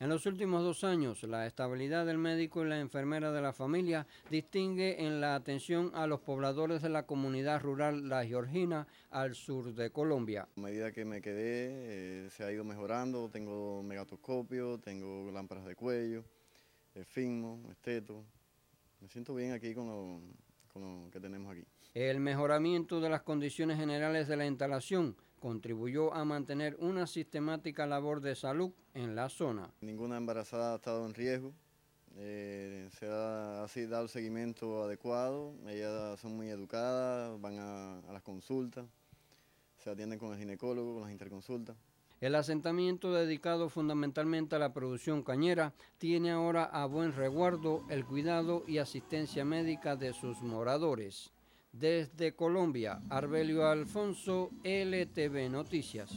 En los últimos dos años, la estabilidad del médico y la enfermera de la familia distingue en la atención a los pobladores de la comunidad rural La Georgina, al sur de Colombia. A medida que me quedé, eh, se ha ido mejorando, tengo megatoscopio, tengo lámparas de cuello, el eh, esteto. Me siento bien aquí con los que tenemos aquí. El mejoramiento de las condiciones generales de la instalación contribuyó a mantener una sistemática labor de salud en la zona. Ninguna embarazada ha estado en riesgo, eh, se ha así dado el seguimiento adecuado, ellas son muy educadas, van a las consultas, se atienden con el ginecólogo, con las interconsultas. El asentamiento dedicado fundamentalmente a la producción cañera tiene ahora a buen resguardo el cuidado y asistencia médica de sus moradores. Desde Colombia, Arbelio Alfonso, LTV Noticias.